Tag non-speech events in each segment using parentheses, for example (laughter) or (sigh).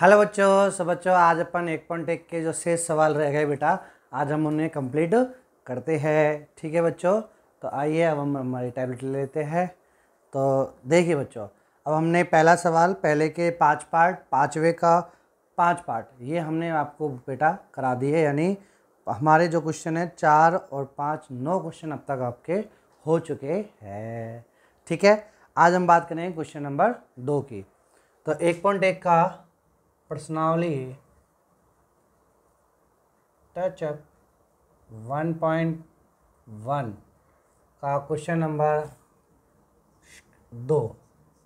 Hello बच्चों सब बच्चों आज अपन एक पॉइंट एक के जो शेष सवाल रह गए बेटा आज हम उन्हें कंप्लीट करते हैं ठीक है बच्चों तो आइए अब हम हमारी टैबलेट लेते हैं तो देखिए बच्चों अब हमने पहला सवाल पहले के पाँच पार्ट पाँचवे का पाँच पार्ट ये हमने आपको बेटा करा दिए यानी हमारे जो क्वेश्चन है चार और पाँच नौ क्वेश्चन अब तक आपके हो चुके हैं ठीक है आज हम बात करेंगे क्वेश्चन नंबर दो की तो एक पॉइंट एक का personally touch up one point one का क्वेश्चन नंबर दो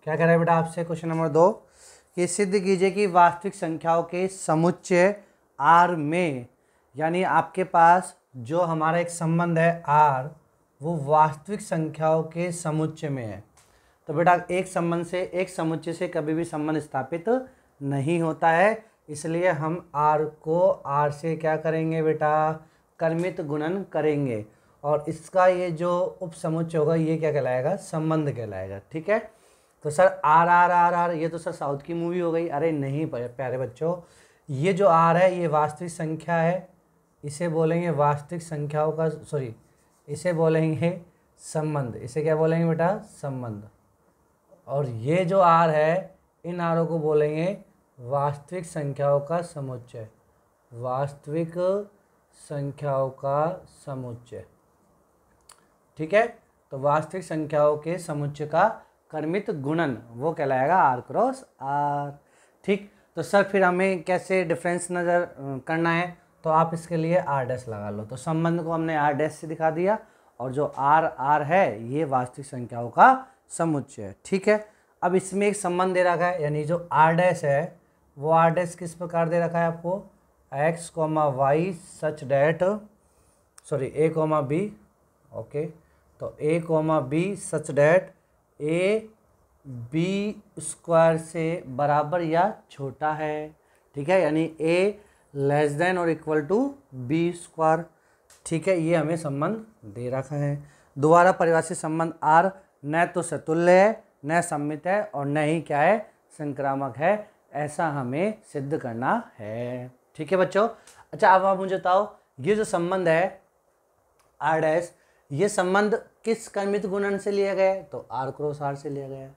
क्या कह रहा है बेटा आपसे क्वेश्चन नंबर दो कि सिद्ध कीजिए कि वास्तविक संख्याओं के समुच्चय आर में यानी आपके पास जो हमारा एक संबंध है आर वो वास्तविक संख्याओं के समुच्चय में है तो बेटा एक संबंध से एक समुच्चय से कभी भी संबंध स्थापित नहीं होता है इसलिए हम आर को आर से क्या करेंगे बेटा कर्मित गुणन करेंगे और इसका ये जो उपसमुच्चय होगा ये क्या कहलाएगा संबंध कहलाएगा ठीक है तो sir R R R R ये तो सर साउथ की मूवी हो गई अरे नहीं प्यारे बच्चों ये जो आर है ये वास्तविक संख्या है इसे बोलेंगे वास्तविक संख्याओं का सॉरी इसे बोलेंगे संबंध इसे क्या बोलेंगे बेटा संबंध और ये जो आर है इन आरों को बोलेंगे वास्तविक संख्याओं का समुच्चय वास्तविक संख्याओं का समुच्चय ठीक है तो वास्तविक संख्याओं के समुच्चय का कर्मित गुणन वो कहलाएगा आर क्रॉस आर ठीक तो सर फिर हमें कैसे डिफरेंस नज़र करना है तो आप इसके लिए आर डैस लगा लो तो संबंध को हमने आर डैस से दिखा दिया और जो आर आर है ये वास्तविक संख्याओं का समुच्चय है ठीक है अब इसमें एक संबंध दे रखा है यानी जो आर डैस है वो आर किस प्रकार दे रखा है आपको X comma Y such that sorry A comma B okay तो A comma B such that A B square से बराबर या छोटा है ठीक है यानी ए लेस देन और इक्वल टू बी स्क्वायर ठीक है ये हमें संबंध दे रखा है दोबारा परिभाषित संबंध आर न तो सतुल्य है न सम्मित है और न ही क्या है संक्रामक है ऐसा हमें सिद्ध करना है ठीक है बच्चों अच्छा अब आप मुझे बताओ ये जो संबंध है आर डैश ये संबंध किस कर्मित गुणन से लिया गया तो आर क्रॉस आर से लिया गया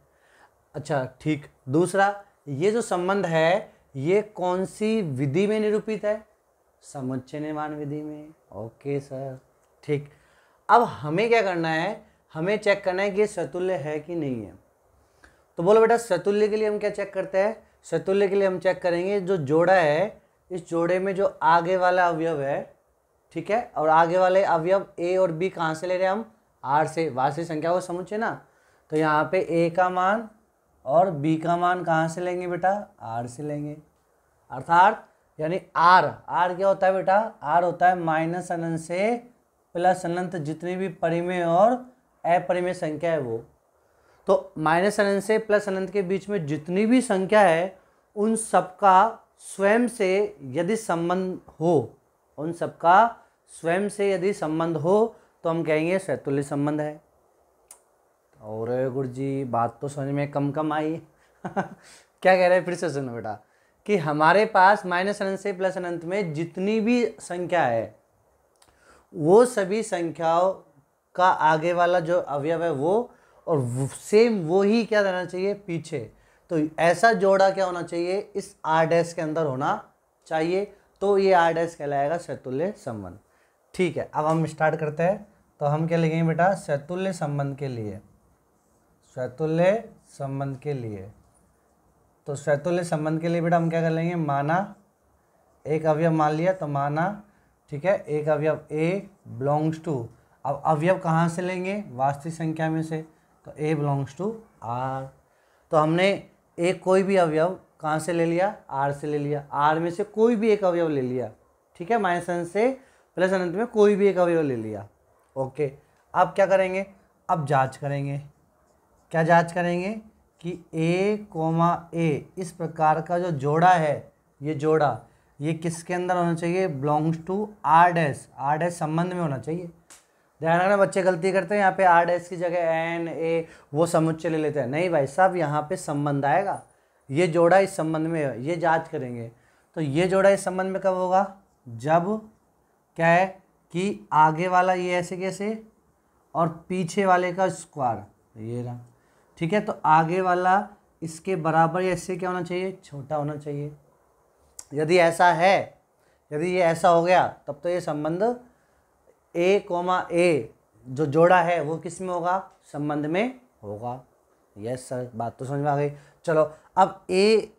अच्छा ठीक दूसरा ये जो संबंध है ये कौन सी विधि में निरूपित है समुच्चय निर्माण विधि में ओके सर ठीक अब हमें क्या करना है हमें चेक करना है कि ये सतुल्य है कि नहीं है तो बोलो बेटा सतुल्य के लिए हम क्या चेक करते हैं सतुल्य के लिए हम चेक करेंगे जो जोड़ा है इस जोड़े में जो आगे वाला अवयव है ठीक है और आगे वाले अवयव ए और बी कहाँ से ले रहे हैं हम आर से वास्तविक संख्या को समुचे ना तो यहाँ पे ए का मान और बी का मान कहाँ से लेंगे बेटा आर से लेंगे अर्थात यानी आर आर क्या होता है बेटा आर होता है माइनस अनंत से प्लस अनंत जितनी भी परिमेय और अपरिमेय संख्या है वो तो माइनस अनंत से प्लस अनंत के बीच में जितनी भी संख्या है उन सबका स्वयं से यदि संबंध हो उन सबका स्वयं से यदि संबंध हो तो हम कहेंगे स्वैतुल्य संबंध है और गुरु जी बात तो समझ में कम कम आई (laughs) क्या कह रहे हैं फिर से सुनो बेटा कि हमारे पास माइनस अनंत से प्लस अनंत में जितनी भी संख्या है वो सभी संख्याओं का आगे वाला जो अवयव है वो और सेम वो ही क्या रहना चाहिए पीछे तो ऐसा जोड़ा क्या होना चाहिए इस आर डैश के अंदर होना चाहिए तो ये आर डैश कहलाएगा शैतुल्य संबंध ठीक है अब हम स्टार्ट करते हैं तो हम क्या लिखेंगे बेटा शैतुल्य संबंध के लिए शतुल्य संबंध के लिए तो शैतुल्य संबंध के लिए बेटा हम क्या कर लेंगे माना एक अवयव मान लिया तो माना ठीक है एक अवयव ए बिलोंग्स टू अब अवयव कहाँ से लेंगे वास्तविक संख्या में से तो ए बिलोंग्स टू आर तो हमने एक कोई भी अवयव कहाँ से ले लिया आर से ले लिया आर में से कोई भी एक अवयव ले लिया ठीक है माइनस अनंत से प्लस अनंत में कोई भी एक अवयव ले लिया ओके अब क्या करेंगे अब जांच करेंगे क्या जांच करेंगे कि ए कोमा ए इस प्रकार का जो जोड़ा है ये जोड़ा ये किसके अंदर होना चाहिए belongs to R dash R dash संबंध में होना चाहिए ध्यान रखना बच्चे गलती करते हैं यहाँ पे आर डैश की जगह एन ए वो समुच्चय ले लेते हैं नहीं भाई साहब यहाँ पे संबंध आएगा ये जोड़ा इस संबंध में ये जांच करेंगे तो ये जोड़ा इस संबंध में कब होगा जब क्या है कि आगे वाला ये ऐसे कैसे और पीछे वाले का स्क्वायर ये रहा ठीक है तो आगे वाला इसके बराबर ऐसे क्या होना चाहिए छोटा होना चाहिए यदि ऐसा है यदि ये ऐसा हो गया तब तो ये संबंध ए कोमा ए जो जोड़ा है वो किस में होगा संबंध में होगा यस सर बात तो समझ में आ गई चलो अब A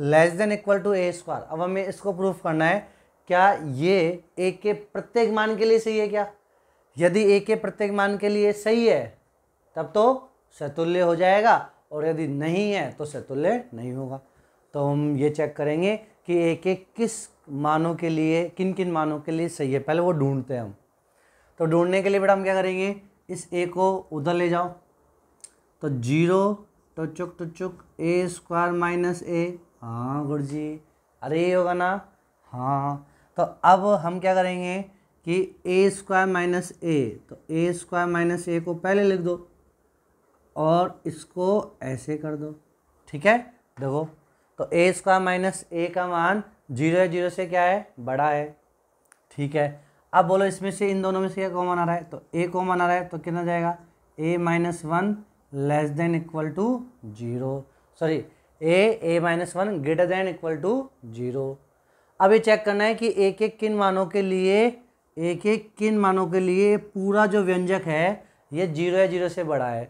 less than equal to A square अब हमें इसको प्रूफ करना है क्या ये ए के प्रत्येक मान के लिए सही है क्या यदि ए के प्रत्येक मान के लिए सही है तब तो सतुल्य हो जाएगा और यदि नहीं है तो सतुल्य नहीं होगा तो हम ये चेक करेंगे कि ए के किस मानों के लिए किन किन मानों के लिए सही है पहले वो ढूंढते हैं हम तो ढूंढने के लिए बेटा हम क्या करेंगे इस ए को उधर ले जाओ तो जीरो तो चुक तो चुक ए स्क्वायर माइनस ए हाँ गुरु जी अरे ये होगा ना हाँ तो अब हम क्या करेंगे कि ए स्क्वायर माइनस ए तो ए स्क्वायर माइनस ए को पहले लिख दो और इसको ऐसे कर दो ठीक है देखो तो ए स्क्वायर माइनस ए का मान जीरो जीरो से क्या है बड़ा है ठीक है अब बोलो इसमें से इन दोनों में से क्या कॉमन आ रहा है तो ए कॉमन आ रहा है तो कितना जाएगा A minus one less than equal to zero sorry A A minus one greater than equal to zero अब ये चेक करना है कि एक एक किन मानों के लिए एक एक किन मानों के लिए पूरा जो व्यंजक है ये जीरो या जीरो से बड़ा है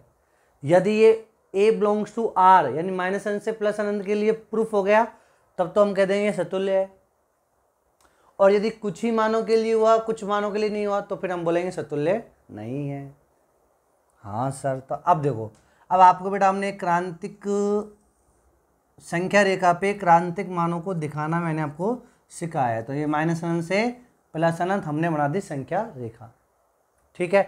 यदि ये ए बिलोंग्स टू आर यानी माइनस अनंत से प्लस अनंत के लिए प्रूफ हो गया तब तो हम कह देंगे सतुल्य है और यदि कुछ ही मानों के लिए हुआ कुछ मानों के लिए नहीं हुआ तो फिर हम बोलेंगे सतुल्य नहीं है हाँ सर तो अब देखो अब आपको बेटा हमने क्रांतिक संख्या रेखा पे क्रांतिक मानों को दिखाना मैंने आपको सिखाया है तो ये माइनस अनंत से प्लस अनंत हमने बना दी संख्या रेखा ठीक है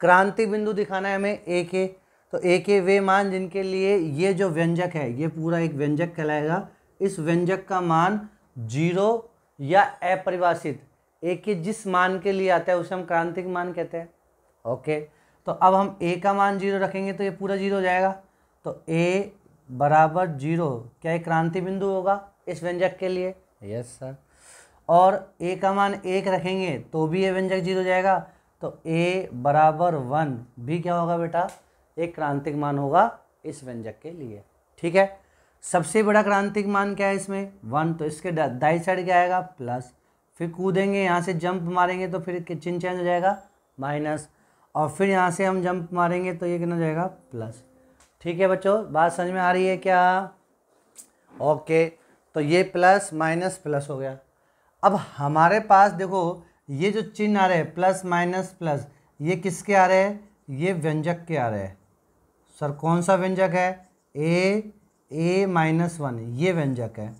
क्रांति बिंदु दिखाना है हमें ए के तो ए के वे मान जिनके लिए ये जो व्यंजक है ये पूरा एक व्यंजक कहलाएगा इस व्यंजक का मान जीरो या अपरिभाषित ए के जिस मान के लिए आता है उसे हम क्रांतिक मान कहते हैं ओके तो अब हम ए का मान जीरो रखेंगे तो ये पूरा जीरो हो जाएगा तो ए बराबर जीरो क्या ये क्रांति बिंदु होगा इस व्यंजक के लिए यस सर और ए का मान एक रखेंगे तो भी ये व्यंजक जीरो हो जाएगा तो ए बराबर वन भी क्या होगा बेटा एक क्रांतिक मान होगा इस व्यंजक के लिए ठीक है सबसे बड़ा क्रांतिक मान क्या है इसमें वन तो इसके दाई साइड क्या आएगा प्लस फिर कूदेंगे यहाँ से जंप मारेंगे तो फिर चिन्ह चेंज हो जाएगा माइनस और फिर यहाँ से हम जंप मारेंगे तो ये कितना हो जाएगा प्लस ठीक है बच्चों बात समझ में आ रही है क्या ओके तो ये प्लस माइनस प्लस हो गया अब हमारे पास देखो ये जो चिन्ह आ रहे हैं प्लस माइनस प्लस ये किसके आ रहे हैं ये व्यंजक के आ रहे हैं सर कौन सा व्यंजक है ए ए माइनस वन ये व्यंजक है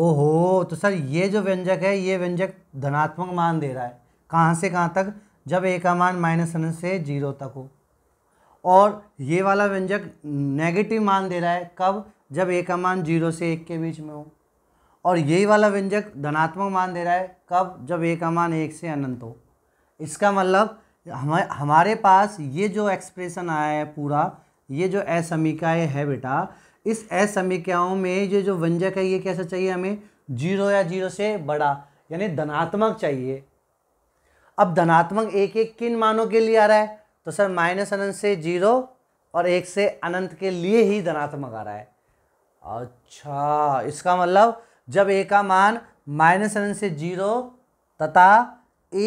ओहो तो सर ये जो व्यंजक है ये व्यंजक धनात्मक मान दे रहा है कहाँ से कहाँ तक जब ए का मान माइनस वन से जीरो तक हो और ये वाला व्यंजक नेगेटिव मान दे रहा है कब जब ए का मान जीरो से एक के बीच में हो और यही वाला व्यंजक धनात्मक मान दे रहा है कब जब ए का मान एक से अनंत हो इसका मतलब हम हमारे पास ये जो एक्सप्रेशन आया है पूरा ये जो असमीकाय है बेटा इस असमिकाओं में ये जो व्यंजक है ये कैसा चाहिए हमें जीरो या जीरो से बड़ा यानी धनात्मक चाहिए अब धनात्मक एक एक किन मानों के लिए आ रहा है तो सर माइनस अनंत से जीरो और एक से अनंत के लिए ही धनात्मक आ रहा है अच्छा इसका मतलब जब एक का मान माइनस अनंत से जीरो तथा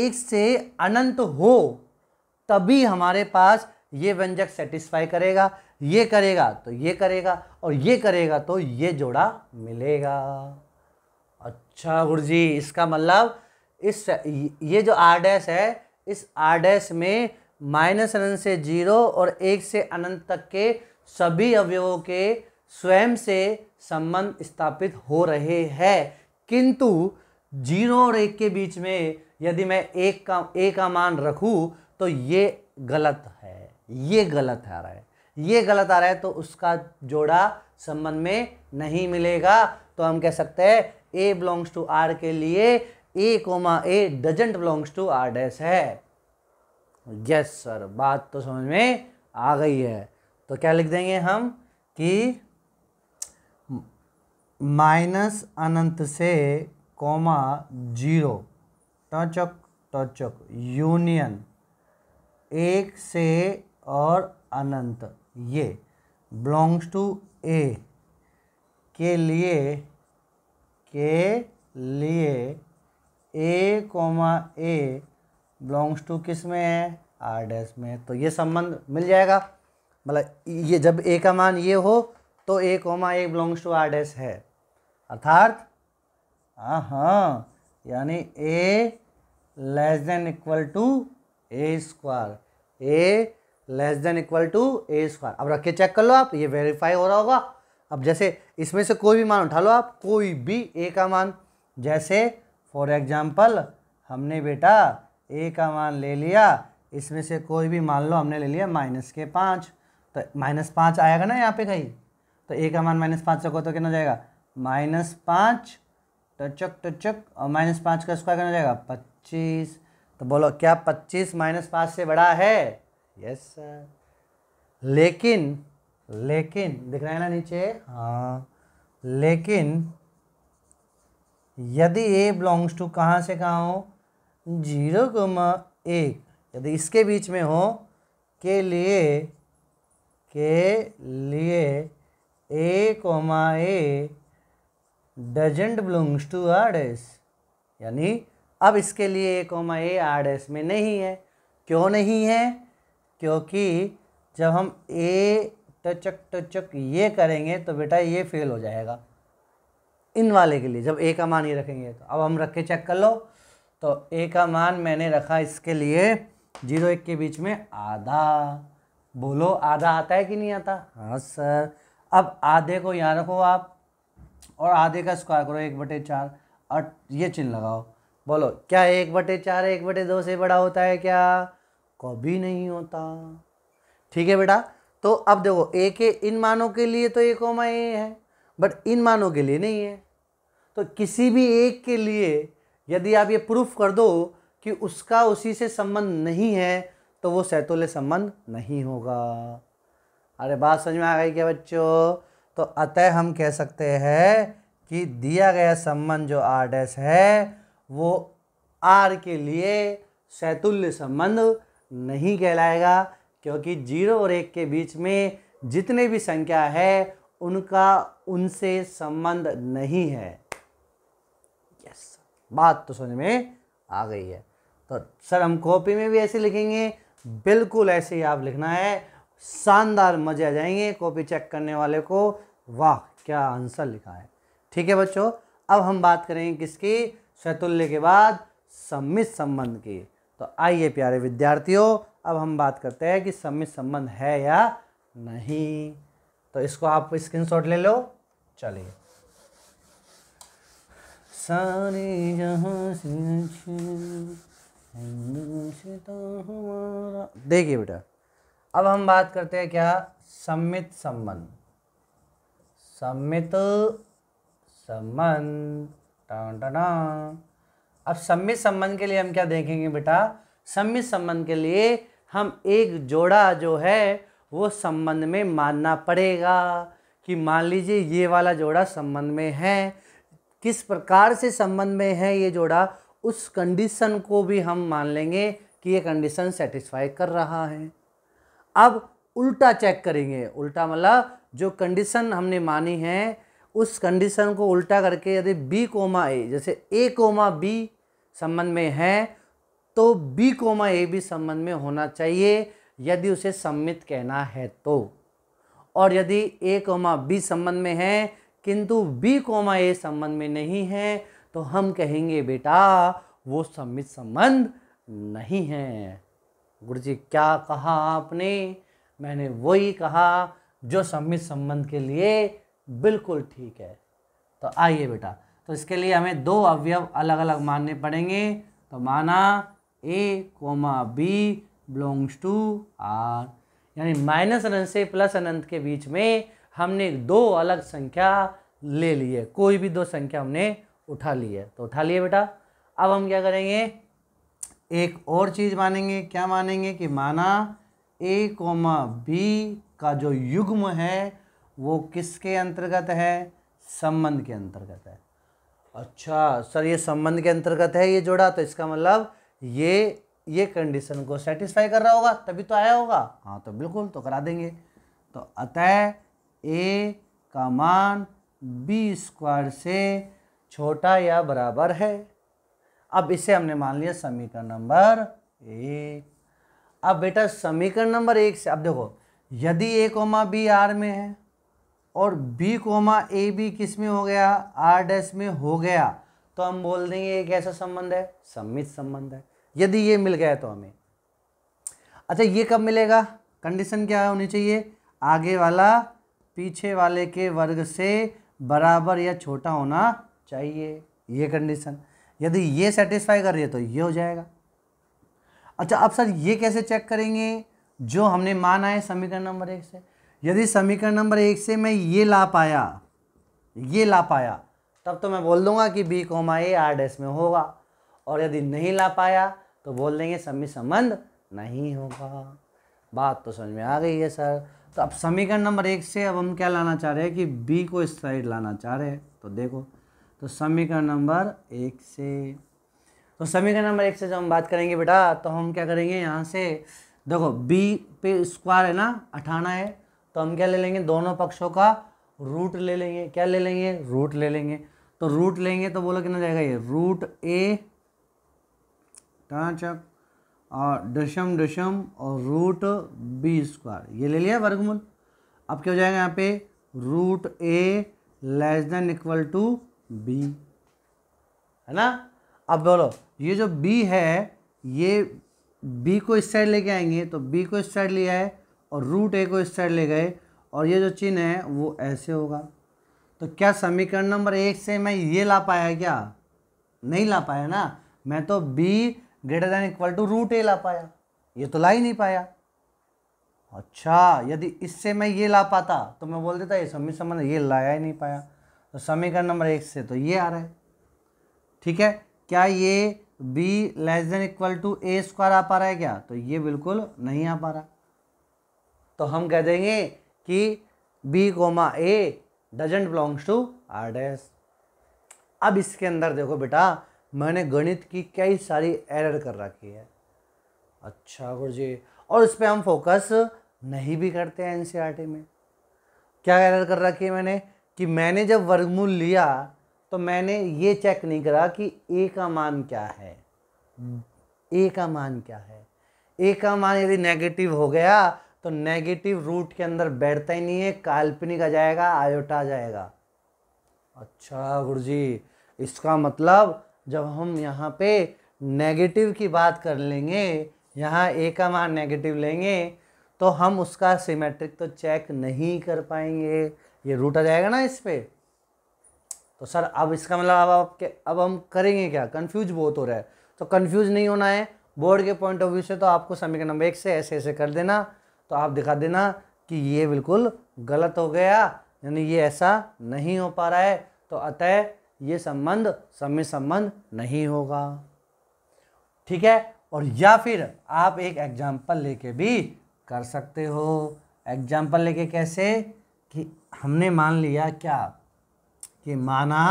एक से अनंत हो तभी हमारे पास ये व्यंजक सेटिस्फाई करेगा ये करेगा तो ये करेगा और ये करेगा तो ये जोड़ा मिलेगा अच्छा गुरु जी इसका मतलब इस ये जो आर डैश है इस आर डैश में माइनस अनंत से जीरो और एक से अनंत तक के सभी अवयवों के स्वयं से संबंध स्थापित हो रहे हैं किंतु जीरो और एक के बीच में यदि मैं एक का एक का मान रखूं तो ये गलत है ये गलत आ रहा है ये गलत आ रहा है तो उसका जोड़ा संबंध में नहीं मिलेगा तो हम कह सकते हैं ए बिलोंग्स टू आर के लिए A comma A doesn't belongs to R dash है यस सर बात तो समझ में आ गई है तो क्या लिख देंगे हम कि माइनस अनंत से कोमा जीरो टचक टचक यूनियन एक से और अनंत ये बिलोंग्स टू ए के लिए के लिए A comma A belongs to किस में है आर डैश में तो ये संबंध मिल जाएगा मतलब ये जब ए का मान ये हो तो A comma A belongs to R dash है अर्थात हाँ यानी A less than equal to A square A less than equal to A square अब रख के चेक कर लो आप ये वेरीफाई हो रहा होगा अब जैसे इसमें से कोई भी मान उठा लो आप कोई भी ए का मान जैसे फॉर एग्जाम्पल हमने बेटा ए का मान ले लिया इसमें से कोई भी मान लो हमने ले लिया माइनस के पाँच तो माइनस पाँच आएगा ना यहाँ पे कहीं तो ए का मान माइनस पाँच रखो तो कितना जाएगा माइनस पाँच टचक टचक और माइनस पाँच का स्क्वायर कितना जाएगा पच्चीस तो बोलो क्या पच्चीस माइनस पाँच से बड़ा है यस सर लेकिन लेकिन दिख रहा है ना नीचे हाँ लेकिन यदि ए बिलोंग्स टू कहाँ से कहाँ हो जीरो कोमा एक यदि इसके बीच में हो के लिए के लिए A comma A doesn't belongs to R S यानी अब इसके लिए A comma A R S में नहीं है क्यों नहीं है क्योंकि जब हम ए टचक टचक ये करेंगे तो बेटा ये फेल हो जाएगा इन वाले के लिए जब ए का मान ये रखेंगे तो अब हम रख के चेक कर लो तो ए का मान मैंने रखा इसके लिए जीरो एक के बीच में आधा बोलो आधा आता है कि नहीं आता हाँ सर अब आधे को यहाँ रखो आप और आधे का स्क्वायर करो एक बटे चार और ये चिन्ह लगाओ बोलो क्या एक बटे चार एक बटे दो से बड़ा होता है क्या कभी नहीं होता ठीक है बेटा तो अब देखो ए के इन मानों के लिए तो ए कोमा ए है बट इन मानों के लिए नहीं है तो किसी भी एक के लिए यदि आप ये प्रूफ कर दो कि उसका उसी से संबंध नहीं है तो वो सैतुल्य संबंध नहीं होगा अरे बात समझ में आ गई क्या बच्चों तो अतः हम कह सकते हैं कि दिया गया संबंध जो आर डैश है वो आर के लिए सैतुल्य संबंध नहीं कहलाएगा क्योंकि जीरो और एक के बीच में जितने भी संख्या है उनका उनसे संबंध नहीं है यस बात तो समझ में आ गई है तो सर हम कॉपी में भी ऐसे लिखेंगे बिल्कुल ऐसे ही आप लिखना है शानदार मजे आ जाएंगे कॉपी चेक करने वाले को वाह क्या आंसर लिखा है ठीक है बच्चों अब हम बात करेंगे किसकी शैतुल्य के बाद सम्मित संबंध की तो आइए प्यारे विद्यार्थियों अब हम बात करते हैं कि सम्मित संबंध है या नहीं तो इसको आप स्क्रीनशॉट ले लो चलिए सारे से हमारा देखिए बेटा अब हम बात करते हैं क्या सम्मित संबंध सम्मित संबंध टाटा अब सम्मित संबंध के लिए हम क्या देखेंगे बेटा सम्मित संबंध के लिए हम एक जोड़ा जो है वो संबंध में मानना पड़ेगा कि मान लीजिए ये वाला जोड़ा संबंध में है किस प्रकार से संबंध में है ये जोड़ा उस कंडीशन को भी हम मान लेंगे कि ये कंडीशन सेटिस्फाई कर रहा है अब उल्टा चेक करेंगे उल्टा मतलब जो कंडीशन हमने मानी है उस कंडीशन को उल्टा करके यदि बी कोमा ए जैसे ए कोमा बी संबंध में है तो बी कोमा ए भी संबंध में होना चाहिए यदि उसे सम्मित कहना है तो और यदि ए कोमा बी संबंध में है किंतु बी कोमा ए संबंध में नहीं है तो हम कहेंगे बेटा वो सम्मित संबंध नहीं है गुरु जी क्या कहा आपने मैंने वही कहा जो सम्मित संबंध के लिए बिल्कुल ठीक है तो आइए बेटा तो इसके लिए हमें दो अवयव अलग अलग मानने पड़ेंगे तो माना A comma B belongs to R यानी माइनस अनंत से प्लस अनंत के बीच में हमने दो अलग संख्या ले ली है कोई भी दो संख्या हमने उठा ली है तो उठा लिए बेटा अब हम क्या करेंगे एक और चीज़ मानेंगे क्या मानेंगे कि माना ए कोमा बी का जो युग्म है वो किसके अंतर्गत है संबंध के अंतर्गत है अच्छा सर ये संबंध के अंतर्गत है ये जोड़ा तो इसका मतलब ये ये कंडीशन को सेटिस्फाई कर रहा होगा तभी तो आया होगा हाँ तो बिल्कुल तो करा देंगे तो अतः ए का मान बी स्क्वायर से छोटा या बराबर है अब इसे हमने मान लिया समीकरण नंबर एक अब बेटा समीकरण नंबर एक से अब देखो यदि ए कोमा बी आर में है और बी कोमा ए बी किस में हो गया आर डैश में हो गया तो हम बोल देंगे एक ऐसा संबंध है सम्मित संबंध है यदि ये मिल गया तो हमें अच्छा ये कब मिलेगा कंडीशन क्या होनी चाहिए आगे वाला पीछे वाले के वर्ग से बराबर या छोटा होना चाहिए ये कंडीशन यदि ये सेटिस्फाई कर रही है तो ये हो जाएगा अच्छा अब सर ये कैसे चेक करेंगे जो हमने माना है समीकरण नंबर एक से यदि समीकरण नंबर एक से मैं ये ला पाया ये ला पाया तब तो मैं बोल दूंगा कि B comma A R dash में होगा और यदि नहीं ला पाया तो बोल देंगे समी संबंध नहीं होगा बात तो समझ में आ गई है सर तो अब समीकरण नंबर एक से अब हम क्या लाना चाह रहे हैं कि बी को इस साइड लाना चाह रहे हैं तो देखो तो समीकरण नंबर एक से तो समीकरण नंबर एक से जब हम बात करेंगे बेटा तो हम क्या करेंगे यहाँ से देखो बी पे स्क्वायर है ना अठाना है तो हम क्या ले लेंगे दोनों पक्षों का रूट ले लेंगे क्या ले लेंगे रूट ले लेंगे तो रूट लेंगे तो बोला कितना जाएगा ये रूट ए टाचक और दशम दशम और रूट बी स्क्वायर ये ले लिया वर्गमूल अब क्या हो जाएगा यहाँ पे root A less than equal to B है ना अब बोलो ये जो बी है ये बी को इस साइड लेके आएंगे तो बी को इस साइड लिया है और रूट ए को इस साइड ले गए और ये जो चिन्ह है वो ऐसे होगा तो क्या समीकरण नंबर एक से मैं ये ला पाया क्या नहीं ला पाया ना मैं तो B greater than equal to root A ला पाया ये तो ला ही नहीं पाया अच्छा यदि इससे मैं ये ला पाता तो मैं बोल देता ये समी संबंध ये लाया ही नहीं पाया तो समीकरण नंबर एक से तो ये आ रहा है ठीक है क्या ये B less than equal to A square आ पा रहा है क्या तो ये बिल्कुल नहीं आ पा रहा तो हम कह देंगे कि B comma A doesn't belongs to R dash अब इसके अंदर देखो बेटा मैंने गणित की कई सारी एरर कर रखी है अच्छा गुरु जी और इस पर हम फोकस नहीं भी करते हैं एन e में क्या एरर कर रखी है मैंने कि मैंने जब वर्गमूल लिया तो मैंने ये चेक नहीं करा कि ए का मान क्या है ए का मान क्या है ए का मान यदि नेगेटिव हो गया तो नेगेटिव रूट के अंदर बैठता ही नहीं है काल्पनिक आ जाएगा आयोटा आ जाएगा अच्छा गुरु जी इसका मतलब जब हम यहाँ पे नेगेटिव की बात कर लेंगे यहाँ ए का मान नेगेटिव लेंगे तो हम उसका सिमेट्रिक तो चेक नहीं कर पाएंगे ये रूट आ जाएगा ना इस पर तो सर अब इसका मतलब अब आप अब हम करेंगे क्या कन्फ्यूज बहुत हो रहा है तो कन्फ्यूज नहीं होना है बोर्ड के पॉइंट ऑफ व्यू से तो आपको समीकरण नंबर एक से ऐसे ऐसे कर देना तो आप दिखा देना कि ये बिल्कुल गलत हो गया यानी ये ऐसा नहीं हो पा रहा है तो अतः ये संबंध समय संबंध नहीं होगा ठीक है और या फिर आप एक एग्जाम्पल लेके भी कर सकते हो एग्जाम्पल लेके कैसे कि हमने मान लिया क्या कि माना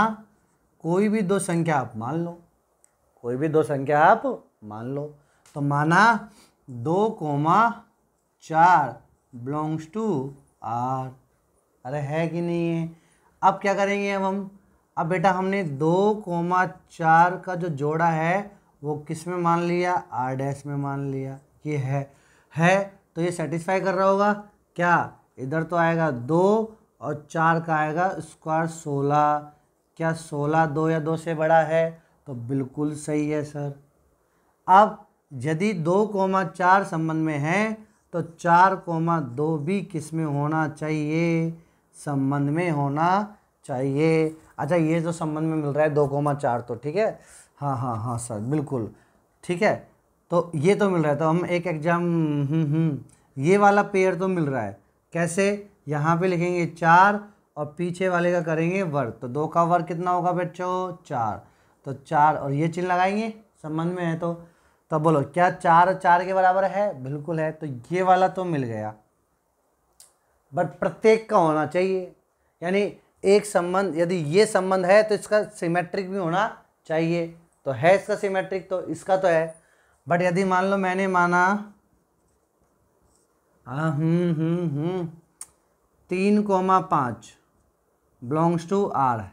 कोई भी दो संख्या आप मान लो कोई भी दो संख्या आप मान लो तो माना दो कोमा चार बिलोंग्स टू आर अरे है कि नहीं है अब क्या करेंगे अब हम अब बेटा हमने दो कोमा चार का जो जोड़ा है वो किस में मान लिया आर डैश में मान लिया ये है है तो ये सेटिस्फाई कर रहा होगा क्या इधर तो आएगा दो और चार का आएगा स्क्वायर सोलह क्या सोलह दो या दो से बड़ा है तो बिल्कुल सही है सर अब यदि दो कोमा चार संबंध में है तो चार कोमा दो भी किस में होना चाहिए संबंध में होना चाहिए अच्छा ये जो संबंध में मिल रहा है दो कोमा चार तो ठीक है हाँ हाँ हाँ सर बिल्कुल ठीक है तो ये तो मिल रहा है तो हम एक एग्जाम हम्म, हम्म, ये वाला पेयर तो मिल रहा है कैसे यहाँ पे लिखेंगे चार और पीछे वाले का करेंगे वर्ग तो दो का वर्ग कितना होगा बच्चों चार तो चार और ये चिन्ह लगाएंगे संबंध में है तो तब बोलो क्या चार चार के बराबर है बिल्कुल है तो ये वाला तो मिल गया बट प्रत्येक का होना चाहिए यानी एक संबंध यदि ये संबंध है तो इसका सिमेट्रिक भी होना चाहिए तो है इसका सिमेट्रिक तो इसका तो है बट यदि मान लो मैंने माना हम्म हम्म हम्म तीन कोमा पाँच बिलोंग्स टू आर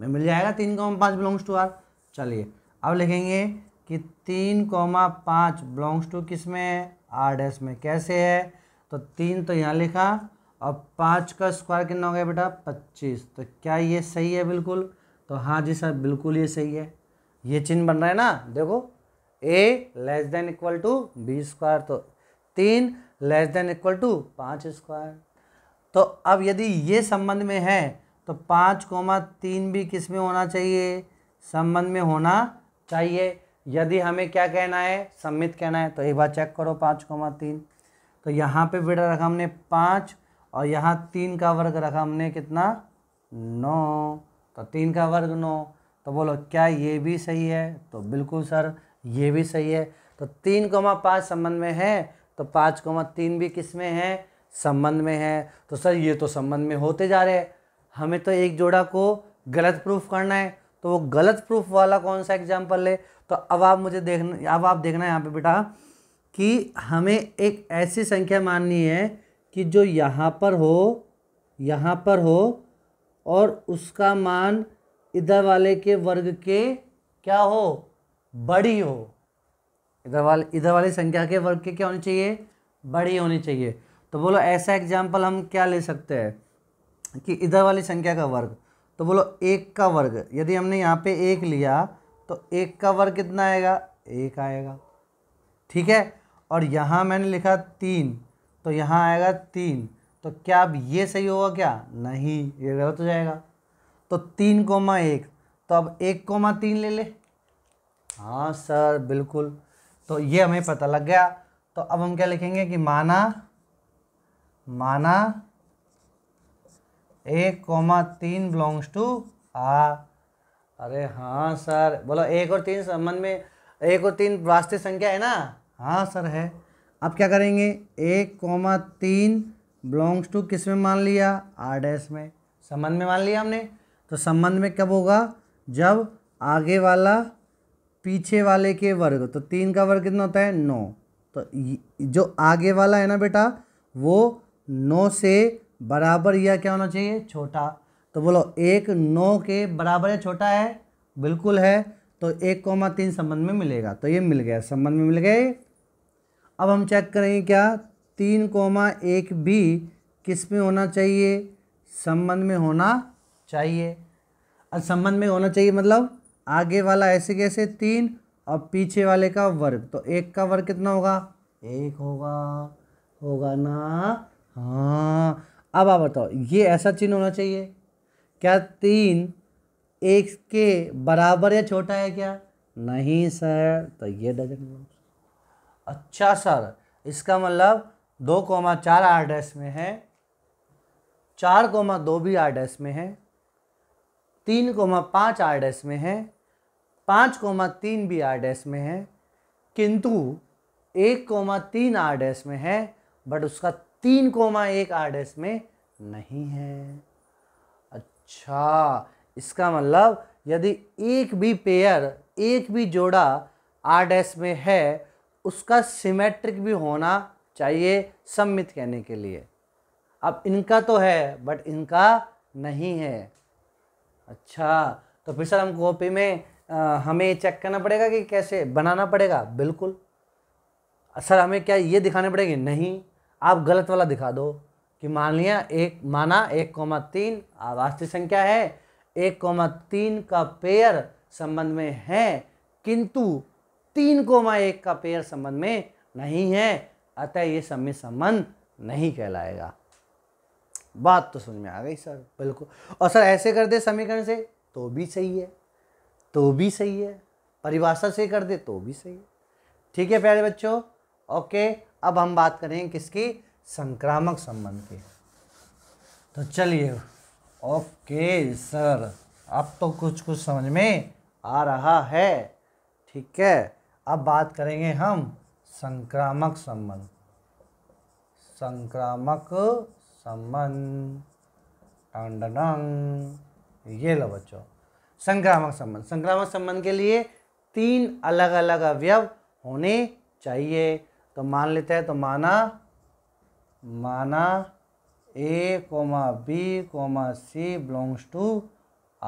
मैं मिल जाएगा तीन कोमा पाँच बिलोंग्स टू आर चलिए अब लिखेंगे कि तीन कौमा पाँच बिलोंग्स टू किस में है आर डैश में कैसे है तो तीन तो यहाँ लिखा और पाँच का स्क्वायर कितना हो गया बेटा पच्चीस तो क्या ये सही है बिल्कुल तो हाँ जी सर बिल्कुल ये सही है ये चिन्ह बन रहा है ना देखो A less than equal to B square तो तीन लेस देन इक्वल टू पाँच स्क्वायर तो अब यदि ये संबंध में है तो पाँच कोमा तीन भी किस में होना चाहिए संबंध में होना चाहिए यदि हमें क्या कहना है सम्मित कहना है तो एक बार चेक करो पाँच कोमा तीन तो यहाँ पे बेटा रखा हमने पाँच और यहाँ तीन का वर्ग रखा हमने कितना नौ तो तीन का वर्ग नौ तो बोलो क्या ये भी सही है तो बिल्कुल सर ये भी सही है तो तीन कोमा पाँच संबंध में है तो पाँच कोमा तीन भी किस में है संबंध में है तो सर ये तो संबंध में होते जा रहे हैं हमें तो एक जोड़ा को गलत प्रूफ करना है तो वो गलत प्रूफ वाला कौन सा एग्जाम्पल है तो अब आप मुझे देखना अब आप देखना यहाँ पे बेटा कि हमें एक ऐसी संख्या माननी है कि जो यहाँ पर हो यहाँ पर हो और उसका मान इधर वाले के वर्ग के क्या हो बड़ी हो इधर वाले इधर वाली संख्या के वर्ग के क्या होनी चाहिए बड़ी होनी चाहिए तो बोलो ऐसा एग्जाम्पल हम क्या ले सकते हैं कि इधर वाली संख्या का वर्ग तो बोलो एक का वर्ग यदि हमने यहाँ पे एक लिया तो एक का वर्ग कितना आएगा एक आएगा ठीक है और यहाँ मैंने लिखा तीन तो यहाँ आएगा तीन तो क्या अब ये सही होगा क्या नहीं ये गलत हो जाएगा तो तीन कोमा एक तो अब एक कोमा तीन ले ले हाँ सर बिल्कुल तो ये हमें पता लग गया तो अब हम क्या लिखेंगे कि माना माना एक कॉमा तीन बिलोंग्स टू आर अरे हाँ सर बोलो एक और तीन संबंध में एक और तीन वास्तविक संख्या है ना हाँ सर है अब क्या करेंगे एक कॉमा तीन बिलोंग्स टू किस में मान लिया आर डैश में संबंध में मान लिया हमने तो संबंध में कब होगा जब आगे वाला पीछे वाले के वर्ग तो तीन का वर्ग कितना होता है नौ तो जो आगे वाला है ना बेटा वो नौ से बराबर या क्या होना चाहिए छोटा तो बोलो एक नौ के बराबर या छोटा है बिल्कुल है तो एक कोमा तीन संबंध में मिलेगा तो ये मिल गया संबंध में मिल गए अब हम चेक करेंगे क्या तीन कोमा एक भी किस में होना चाहिए संबंध में होना चाहिए और संबंध में होना चाहिए मतलब आगे वाला ऐसे कैसे तीन और पीछे वाले का वर्ग तो एक का वर्ग कितना होगा एक होगा होगा ना हाँ अब आप बताओ ये ऐसा चिन्ह होना चाहिए क्या तीन एक के बराबर या छोटा है क्या नहीं सर तो ये डजन वर्क अच्छा सर इसका मतलब दो कोमा चार आर डैश में है चार कोमा दो भी आर डैश में है तीन कोमा पाँच आर डैश में है पाँच कोमा तीन भी आर डैश में है किंतु एक कोमा तीन आर डैश में है बट उसका तीन कोमा एक आर डैश में नहीं है अच्छा इसका मतलब यदि एक भी पेयर एक भी जोड़ा आर डैश में है उसका सिमेट्रिक भी होना चाहिए सम्मित कहने के लिए अब इनका तो है बट इनका नहीं है अच्छा तो फिर सर हम कॉपी में आ, हमें चेक करना पड़ेगा कि कैसे बनाना पड़ेगा बिल्कुल सर हमें क्या ये दिखाने पड़ेगी नहीं आप गलत वाला दिखा दो कि मान लिया एक माना एक कोमा तीन वास्तविक संख्या है एक कोमा तीन का पेयर संबंध में है किंतु तीन कोमा एक का पेयर संबंध में नहीं है अतः ये समय संबंध नहीं कहलाएगा बात तो समझ में आ गई सर बिल्कुल और सर ऐसे कर दे समीकरण से तो भी सही है तो भी सही है परिभाषा से कर दे तो भी सही है ठीक है प्यारे बच्चों ओके अब हम बात करेंगे किसकी संक्रामक संबंध की तो चलिए ओके सर अब तो कुछ कुछ समझ में आ रहा है ठीक है अब बात करेंगे हम संक्रामक संबंध संक्रामक संबंध टंग ये लो बच्चों संक्रामक संबंध संक्रामक संबंध के लिए तीन अलग अलग अवयव होने चाहिए तो मान लेते हैं तो माना माना A comma B comma C belongs to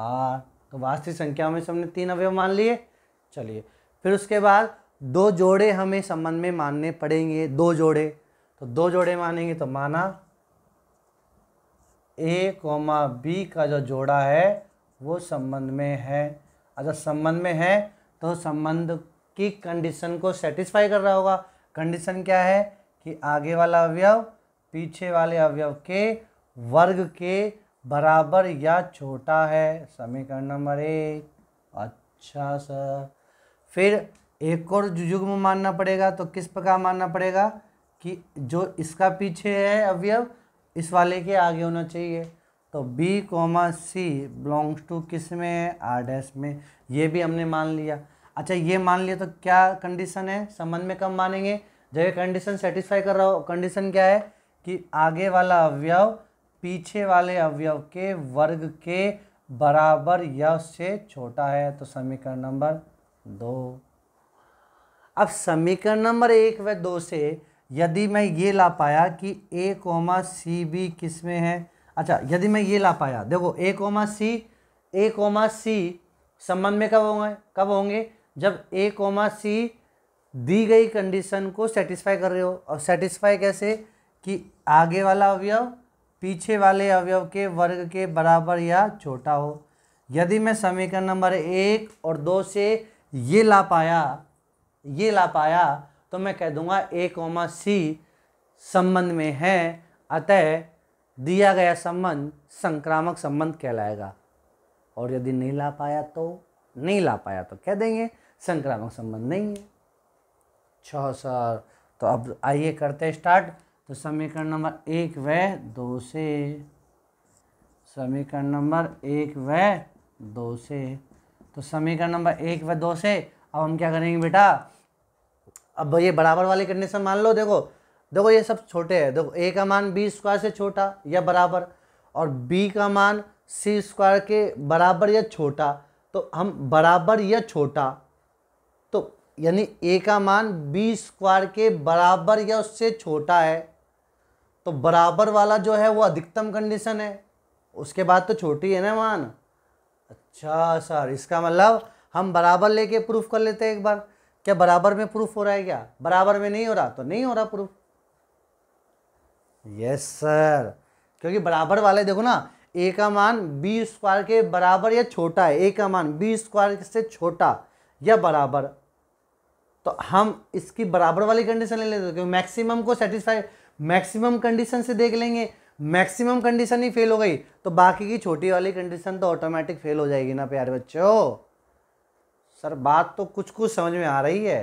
R तो वास्तविक संख्या में हमने तीन अवयव मान लिए चलिए फिर उसके बाद दो जोड़े हमें संबंध में मानने पड़ेंगे दो जोड़े तो दो जोड़े मानेंगे तो माना ए कोमा बी का जो जोड़ा है वो संबंध में है अगर संबंध में है तो संबंध की कंडीशन को सेटिस्फाई कर रहा होगा कंडीशन क्या है कि आगे वाला अवयव पीछे वाले अवयव के वर्ग के बराबर या छोटा है समीकरण नंबर एक अच्छा सर फिर एक और जुजुग्म मानना पड़ेगा तो किस प्रकार मानना पड़ेगा कि जो इसका पीछे है अवयव इस वाले के आगे होना चाहिए तो B comma C belongs to किस में है आर डैश में ये भी हमने मान लिया अच्छा ये मान लिया तो क्या कंडीशन है संबंध में कब मानेंगे जब ये कंडीशन सेटिस्फाई कर रहा हो कंडीशन क्या है कि आगे वाला अवयव पीछे वाले अवयव के वर्ग के बराबर या उससे छोटा है तो समीकरण नंबर दो अब समीकरण नंबर एक व दो से यदि मैं ये ला पाया कि ए कोमा सी बी किस में है अच्छा यदि मैं ये ला पाया देखो ए कोमा सी ए कोमा सी संबंध में कब होंगे कब होंगे जब ए कोमा सी दी गई कंडीशन को सेटिस्फाई कर रहे हो और सेटिस्फाई कैसे कि आगे वाला अवयव पीछे वाले अवयव के वर्ग के बराबर या छोटा हो यदि मैं समीकरण नंबर एक और दो से ये ला पाया ये ला पाया तो मैं कह दूंगा ए कोमा सी संबंध में है अतः दिया गया संबंध संक्रामक संबंध कहलाएगा और यदि नहीं ला पाया तो नहीं ला पाया तो कह देंगे संक्रामक संबंध नहीं है छः सौ तो अब आइए करते हैं स्टार्ट तो समीकरण नंबर एक व दो से समीकरण नंबर एक व दो से तो समीकरण नंबर एक व दो से अब हम क्या करेंगे बेटा अब ये बराबर वाले करने से मान लो देखो देखो ये सब छोटे हैं देखो ए का मान बी स्क्वायर से छोटा या बराबर और बी का मान सी स्क्वायर के बराबर या छोटा तो हम बराबर या छोटा यानी ए का मान बी स्क्वायर के बराबर या उससे छोटा है तो बराबर वाला जो है वो अधिकतम कंडीशन है उसके बाद तो छोटी है ना मान अच्छा सर इसका मतलब हम बराबर लेके प्रूफ कर लेते हैं एक बार क्या बराबर में प्रूफ हो रहा है क्या बराबर में नहीं हो रहा तो नहीं हो रहा प्रूफ यस सर क्योंकि बराबर वाले देखो ना ए का मान बी स्क्वायर के बराबर या छोटा है ए का मान बी स्क्वायर से छोटा या बराबर तो हम इसकी बराबर वाली कंडीशन ले लेते क्योंकि मैक्सिमम को सेटिस्फाई मैक्सिमम कंडीशन से देख लेंगे मैक्सिमम कंडीशन ही फेल हो गई तो बाकी की छोटी वाली कंडीशन तो ऑटोमेटिक फेल हो जाएगी ना प्यारे बच्चों सर बात तो कुछ कुछ समझ में आ रही है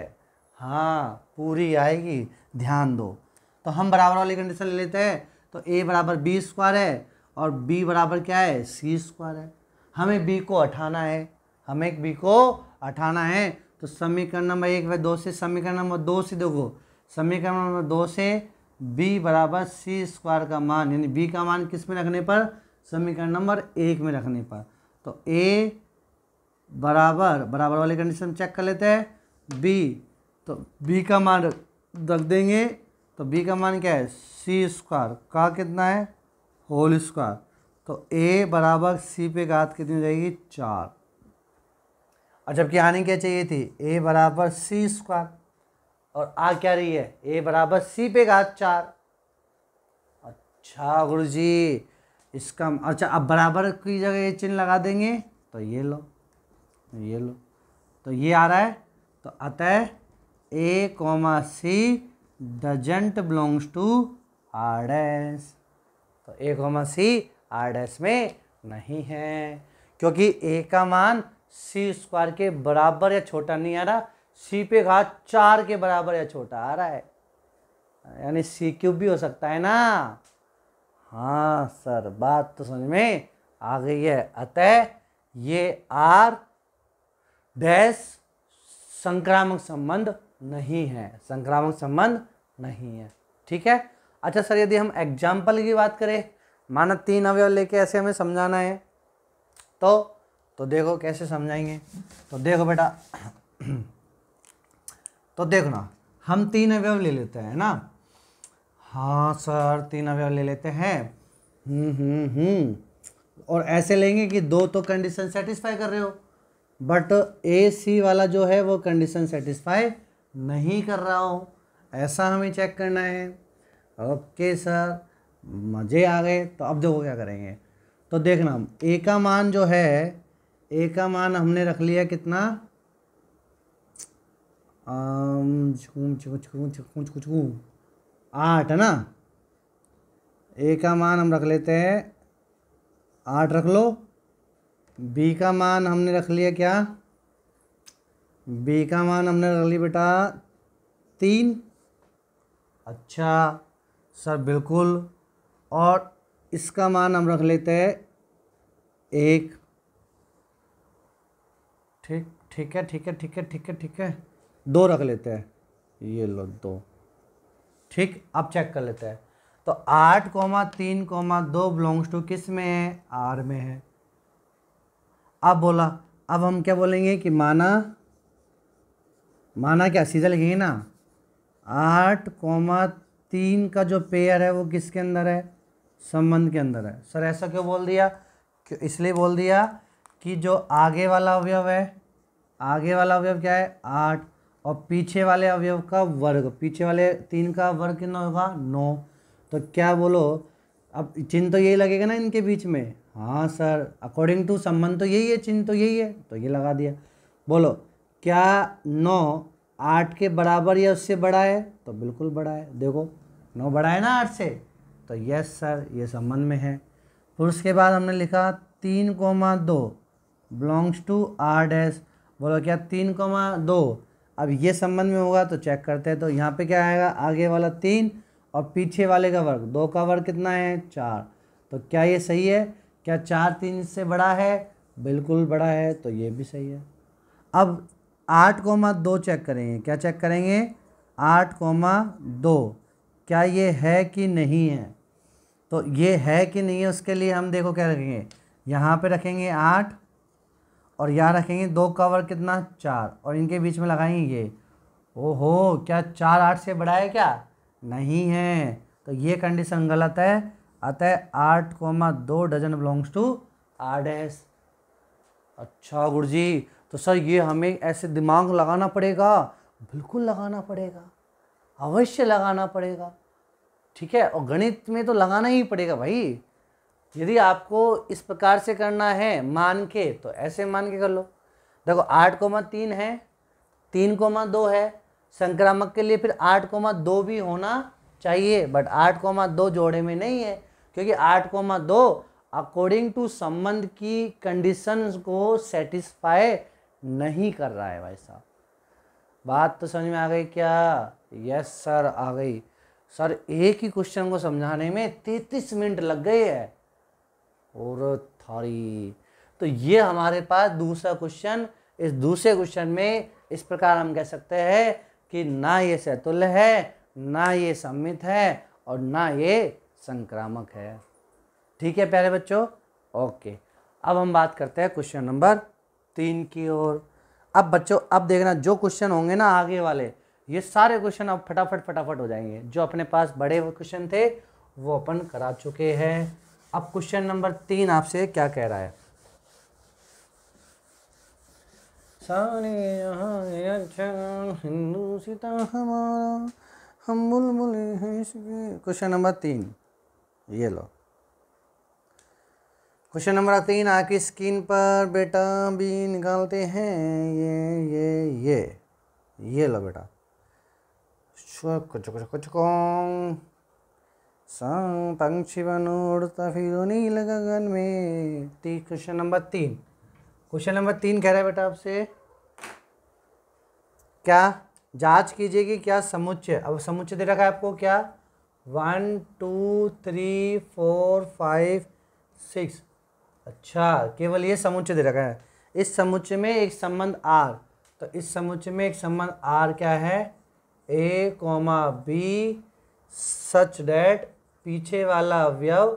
हाँ पूरी आएगी ध्यान दो तो हम बराबर वाली कंडीशन ले लेते हैं तो ए बराबर बी स्क्वायर है और बी बराबर क्या है सी स्क्वायर है हमें बी को हटाना है हमें बी को हटाना है तो समीकरण नंबर एक व दो से समीकरण नंबर दो से देखो समीकरण नंबर दो से b बराबर सी स्क्वायर का मान यानी b का मान किस में रखने पर समीकरण नंबर एक में रखने पर तो a बराबर बराबर वाली कंडीशन चेक कर लेते हैं b तो b का मान रख देंगे तो b का मान क्या है सी स्क्वायर का कितना है होल स्क्वायर तो a बराबर सी पे घात कितनी हो जाएगी चार और जबकि आने क्या चाहिए थी ए बराबर सी स्क्वायर और आ क्या रही है ए बराबर सी पे घात चार अच्छा गुरु जी इसका अच्छा अब बराबर की जगह ये चिन्ह लगा देंगे तो ये लो ये लो तो ये आ रहा है तो अतः A comma C doesn't belongs to R dash तो A comma C R dash में नहीं है क्योंकि ए का मान सी स्क्वायर के बराबर या छोटा नहीं आ रहा सी पे घात चार के बराबर या छोटा आ रहा है यानी सी क्यूब भी हो सकता है ना हाँ सर बात तो समझ में आ गई है अतः ये आर डैश संक्रामक संबंध नहीं है संक्रामक संबंध नहीं है ठीक है अच्छा सर यदि हम एग्जाम्पल की बात करें माना तीन अवयव लेके ऐसे हमें समझाना है तो तो देखो कैसे समझाएंगे तो देखो बेटा तो देखो ना हम तीन अवयव ले लेते हैं ना हाँ सर तीन अवयव ले लेते हैं हम्म हम्म, हम्म। और ऐसे लेंगे कि दो तो कंडीशन सेटिस्फाई कर रहे हो बट ए सी वाला जो है वो कंडीशन सेटिस्फाई नहीं कर रहा हूँ ऐसा हमें चेक करना है ओके सर मज़े आ गए तो अब देखो क्या करेंगे तो देखना ए का मान जो है ए का मान हमने रख लिया कितना आठ है ना ए का मान हम रख लेते हैं आठ रख लो बी का मान हमने रख लिया क्या बी का मान हमने रख लिया बेटा तीन अच्छा सर बिल्कुल और इसका मान हम रख लेते हैं एक ठीक ठीक है ठीक है ठीक है ठीक है ठीक है दो रख लेते हैं ये लो दो ठीक अब चेक कर लेते हैं तो आठ कोमा तीन कोमा दो बिलोंग्स टू किस में है आर में है अब बोला अब हम क्या बोलेंगे कि माना माना क्या सीधा लिखेंगे ना आठ कोमा तीन का जो पेयर है वो किसके अंदर है संबंध के अंदर है सर ऐसा क्यों बोल दिया क्यों इसलिए बोल दिया कि जो आगे वाला अवयव है आगे वाला अवयव क्या है आठ और पीछे वाले अवयव का वर्ग पीछे वाले तीन का वर्ग कितना होगा नौ तो क्या बोलो अब चिन्ह तो यही लगेगा ना इनके बीच में हाँ सर अकॉर्डिंग टू संबंध तो यही है चिन्ह तो यही है तो ये लगा दिया बोलो क्या नौ आठ के बराबर या उससे बड़ा है तो बिल्कुल बड़ा है देखो नौ बड़ा है ना आठ से तो यस सर ये संबंध में है फिर उसके बाद हमने लिखा तीन कोमा दो बिलोंग्स टू आर डैश बोलो क्या तीन कोमा दो अब ये संबंध में होगा तो चेक करते हैं तो यहाँ पे क्या आएगा आगे वाला तीन और पीछे वाले का वर्ग दो का वर्ग कितना है चार तो क्या ये सही है क्या चार तीन से बड़ा है बिल्कुल बड़ा है तो ये भी सही है अब आठ कोमा दो चेक करेंगे क्या चेक करेंगे आठ कोमा दो क्या ये है कि नहीं है तो ये है कि नहीं है उसके लिए हम देखो क्या रखेंगे यहाँ पे रखेंगे आठ और यहाँ रखेंगे दो कवर कितना चार और इनके बीच में लगाएंगे ये ओहो क्या चार आठ से बड़ा है क्या नहीं है तो ये कंडीशन गलत है अतः आठ कोमा दो doesn't belongs to R dash अच्छा गुरु जी तो सर ये हमें ऐसे दिमाग लगाना पड़ेगा बिल्कुल लगाना पड़ेगा अवश्य लगाना पड़ेगा ठीक है और गणित में तो लगाना ही पड़ेगा भाई यदि आपको इस प्रकार से करना है मान के तो ऐसे मान के कर लो देखो आठ कोमा तीन है तीन कोमा दो है संक्रामक के लिए फिर आठ कोमा दो भी होना चाहिए बट आठ कोमा दो जोड़े में नहीं है क्योंकि आठ कोमा दो अकॉर्डिंग टू संबंध की कंडीशन को सेटिस्फाई नहीं कर रहा है भाई साहब बात तो समझ में आ गई क्या यस सर आ गई सर एक ही क्वेश्चन को समझाने में तैतीस मिनट लग गए है और थारी तो ये हमारे पास दूसरा क्वेश्चन इस दूसरे क्वेश्चन में इस प्रकार हम कह सकते हैं कि ना ये सैतुल्य है ना ये सम्मित है और ना ये संक्रामक है ठीक है प्यारे बच्चों ओके अब हम बात करते हैं क्वेश्चन नंबर तीन की ओर अब बच्चों अब देखना जो क्वेश्चन होंगे ना आगे वाले ये सारे क्वेश्चन अब फटाफट फटाफट हो जाएंगे जो अपने पास बड़े क्वेश्चन थे वो अपन करा चुके हैं अब क्वेश्चन नंबर तीन आपसे क्या कह रहा है सारे अच्छा हिंदू सीता हमारा हम क्वेश्चन नंबर तीन ये लो क्वेश्चन नंबर तीन आपकी स्क्रीन पर बेटा भी निकालते हैं ये ये ये ये लो बेटा कुछ कुछ कुछ कौन पंक्षी नील गगन में ती क्वेश्चन नंबर तीन क्वेश्चन नंबर तीन कह रहा है बेटा आपसे क्या जांच कीजिए कि क्या समुच्चय अब समुच्चय दे रखा है आपको क्या one two three four five six अच्छा केवल ये समुच्चय दे रखा है इस समुच्चय में एक संबंध आर तो इस समुच्चय में एक संबंध आर क्या है A comma B such that पीछे वाला अवयव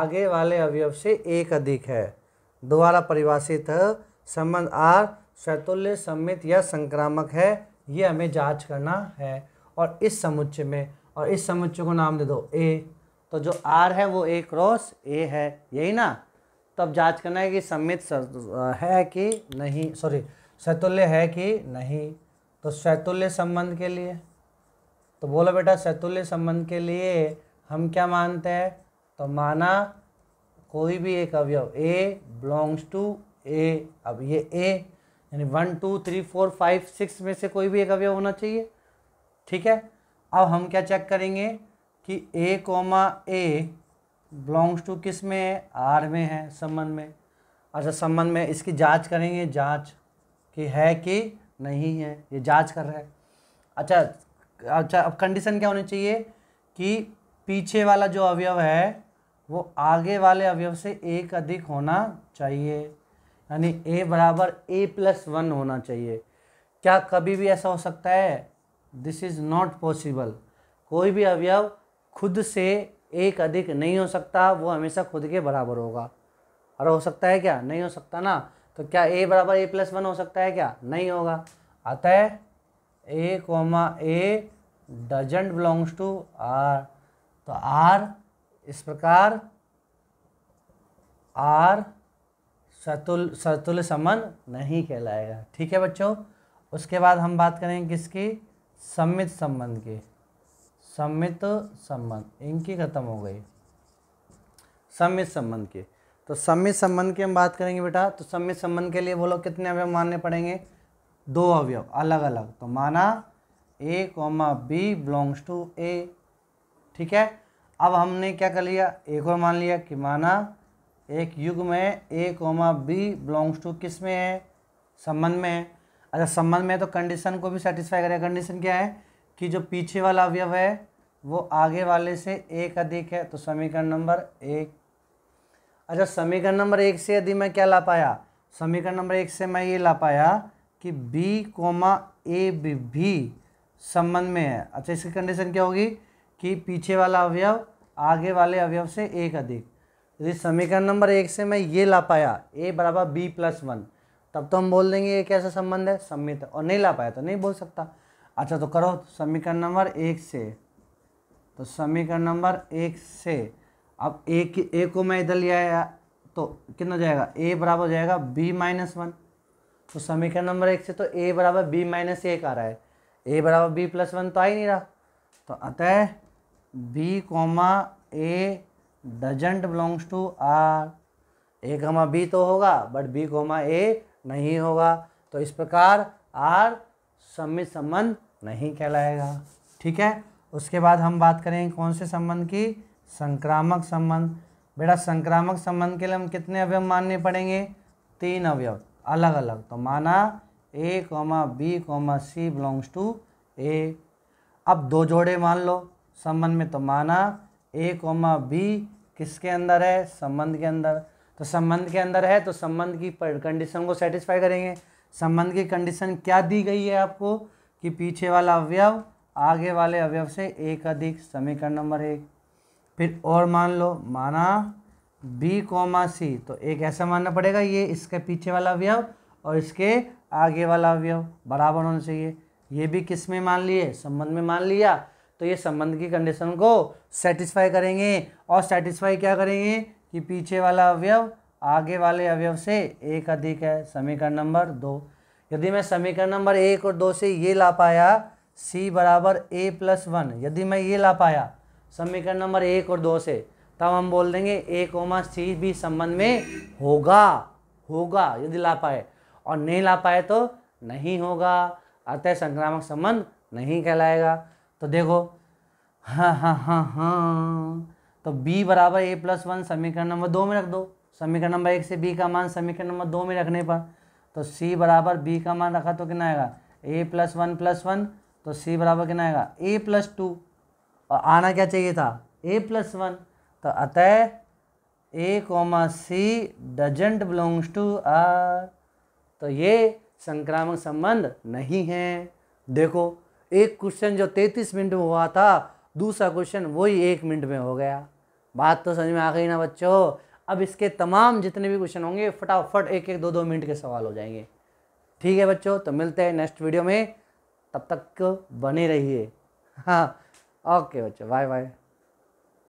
आगे वाले अवयव से एक अधिक है दोबारा परिभाषित संबंध आर शैतुल्य सम्मित या संक्रामक है ये हमें जांच करना है और इस समुच्चय में और इस समुच्चय को नाम दे दो ए तो जो आर है वो ए क्रॉस ए है यही ना तो अब जाँच करना है कि सम्मित है कि नहीं सॉरी शैतुल्य है कि नहीं तो शैतुल्य संबंध के लिए तो बोलो बेटा शैतुल्य संबंध के लिए हम क्या मानते हैं तो माना कोई भी एक अवयव ए बिलोंग्स टू ए अब ये ए यानी one two three four five six में से कोई भी एक अवयव होना चाहिए ठीक है अब हम क्या चेक करेंगे कि A comma A belongs to किस में है आर में है संबंध में अच्छा संबंध में इसकी जांच करेंगे जांच कि है कि नहीं है ये जांच कर रहा है अच्छा अच्छा अब कंडीशन क्या होनी चाहिए कि पीछे वाला जो अवयव है वो आगे वाले अवयव से एक अधिक होना चाहिए यानी ए बराबर ए प्लस वन होना चाहिए क्या कभी भी ऐसा हो सकता है दिस इज़ नॉट पॉसिबल कोई भी अवयव खुद से एक अधिक नहीं हो सकता वो हमेशा खुद के बराबर होगा और हो सकता है क्या नहीं हो सकता ना तो क्या ए बराबर ए प्लस वन हो सकता है क्या नहीं होगा अतः A comma A doesn't belongs to R तो आर इस प्रकार आर सतुल सर्तुल समन नहीं कहलाएगा ठीक है बच्चों उसके बाद हम बात करेंगे किसकी सम्मित संबंध की सम्मित संबंध इनकी खत्म हो गई सम्मित संबंध की तो सम्मित संबंध की हम बात करेंगे बेटा तो सम्मित संबंध के लिए बोलो कितने अवयव मानने पड़ेंगे दो अवयव अलग अलग तो माना A comma B belongs to A ठीक है अब हमने क्या कर लिया एक और मान लिया कि माना एक युग में A comma B belongs to किस में है संबंध में है अच्छा संबंध में है तो कंडीशन को भी सेटिस्फाई करेगा कंडीशन क्या है कि जो पीछे वाला अवयव है वो आगे वाले से एक अधिक है तो समीकरण नंबर एक अच्छा समीकरण नंबर एक से यदि मैं क्या ला पाया समीकरण नंबर एक से मैं ये ला पाया कि बी कोमा ए भी संबंध में है अच्छा इसकी कंडीशन क्या होगी कि पीछे वाला अवयव आगे वाले अवयव से एक अधिक यदि तो समीकरण नंबर एक से मैं ये ला पाया ए बराबर बी प्लस वन तब तो हम बोल देंगे ये कैसा संबंध है सम्मित और नहीं ला पाया तो नहीं बोल सकता अच्छा तो करो समीकरण नंबर एक से तो समीकरण नंबर एक से अब एक ए को मैं इधर ले आया तो कितना जाएगा ए बराबर हो जाएगा बी माइनस वन तो समीकरण नंबर एक से तो ए बराबर बी माइनस एक आ रहा है ए बराबर बी प्लस वन तो आ ही नहीं रहा तो अतः B comma A doesn't belongs to R A comma B तो होगा बट बी कॉमा ए नहीं होगा तो इस प्रकार आर सम्मित संबंध नहीं कहलाएगा ठीक है उसके बाद हम बात करेंगे कौन से संबंध की संक्रामक संबंध बेटा संक्रामक संबंध के लिए हम कितने अवयव मानने पड़ेंगे तीन अवयव अलग अलग तो माना A comma B comma C belongs to A अब दो जोड़े मान लो संबंध में तो माना ए कोमा बी किसके अंदर है संबंध के अंदर तो संबंध के अंदर है तो संबंध की कंडीशन को सेटिस्फाई करेंगे संबंध की कंडीशन क्या दी गई है आपको कि पीछे वाला अवयव आगे वाले अवयव से एक अधिक समीकरण नंबर एक फिर और मान लो माना बी कोमा सी तो एक ऐसा मानना पड़ेगा ये इसके पीछे वाला अवयव और इसके आगे वाला अवयव बराबर होना चाहिए ये भी किस में मान लिए संबंध में मान लिया तो ये संबंध की कंडीशन को सेटिस्फाई करेंगे और सेटिस्फाई क्या करेंगे कि पीछे वाला अवयव आगे वाले अवयव से एक अधिक है समीकरण नंबर दो यदि मैं समीकरण नंबर एक और दो से ये ला पाया सी बराबर ए प्लस वन यदि मैं ये ला पाया समीकरण नंबर एक और दो से तब हम बोल देंगे ए कोमा सी भी संबंध में होगा होगा यदि ला पाए और नहीं ला पाए तो नहीं होगा अतः संक्रामक संबंध नहीं कहलाएगा तो देखो हाँ हाँ हाँ हाँ तो b बराबर ए प्लस वन समीकरण नंबर दो में रख दो समीकरण नंबर एक से b का मान समीकरण नंबर दो में रखने पर तो c बराबर b का मान रखा तो कितना आएगा a plus one plus one तो c बराबर कितना आएगा a प्लस टू और आना क्या चाहिए था a प्लस वन तो अतः A comma C doesn't belongs to R तो ये संक्रामक संबंध नहीं है देखो एक क्वेश्चन जो तैतीस मिनट में हुआ था दूसरा क्वेश्चन वही एक मिनट में हो गया बात तो समझ में आ गई ना बच्चों अब इसके तमाम जितने भी क्वेश्चन होंगे फटाफट एक एक दो दो मिनट के सवाल हो जाएंगे ठीक है बच्चों तो मिलते हैं नेक्स्ट वीडियो में तब तक बने रहिए हाँ ओके बच्चों बाय बाय